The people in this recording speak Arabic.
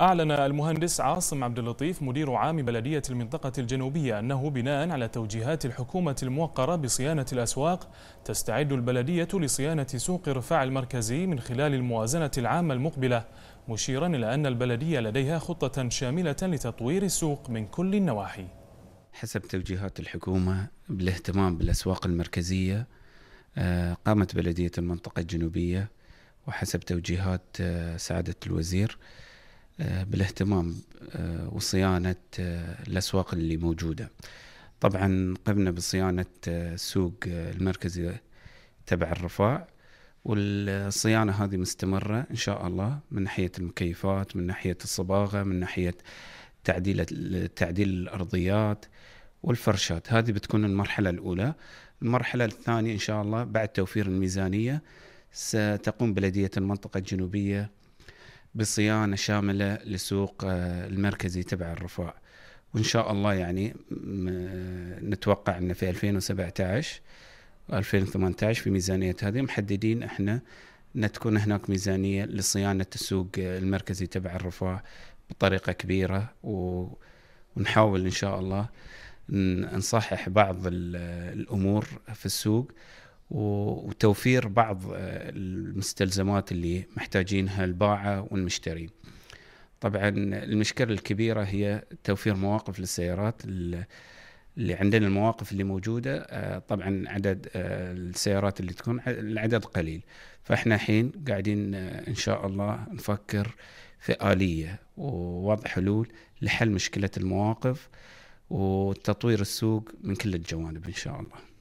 أعلن المهندس عاصم عبد اللطيف مدير عام بلدية المنطقة الجنوبية أنه بناء على توجيهات الحكومة الموقرة بصيانة الأسواق تستعد البلدية لصيانة سوق رفاع المركزي من خلال الموازنة العامة المقبلة مشيرا إلى أن البلدية لديها خطة شاملة لتطوير السوق من كل النواحي حسب توجيهات الحكومة بالاهتمام بالأسواق المركزية آه، قامت بلدية المنطقة الجنوبية وحسب توجيهات آه، سعادة الوزير آه، بالاهتمام آه، وصيانة آه، الأسواق اللي موجودة طبعا قمنا بصيانة السوق المركزي تبع الرفاع والصيانة هذه مستمرة إن شاء الله من ناحية المكيفات من ناحية الصباغة من ناحية تعديل تعديل الأرضيات والفرشات هذه بتكون المرحلة الأولى المرحلة الثانية إن شاء الله بعد توفير الميزانية ستقوم بلدية المنطقة الجنوبية بصيانه شامله لسوق آه، المركزي تبع الرفاع وان شاء الله يعني نتوقع ان في 2017 2018 في ميزانيه هذه محددين احنا ان تكون هناك ميزانيه لصيانه السوق آه، المركزي تبع الرفاع بطريقه كبيره ونحاول ان شاء الله نصحح بعض آه، الامور في السوق وتوفير بعض آه، المستلزمات اللي محتاجينها الباعة والمشتري طبعا المشكلة الكبيرة هي توفير مواقف للسيارات اللي عندنا المواقف اللي موجودة آه، طبعا عدد آه، السيارات اللي تكون العدد قليل فإحنا الحين قاعدين إن شاء الله نفكر في آلية ووضع حلول لحل مشكلة المواقف وتطوير السوق من كل الجوانب إن شاء الله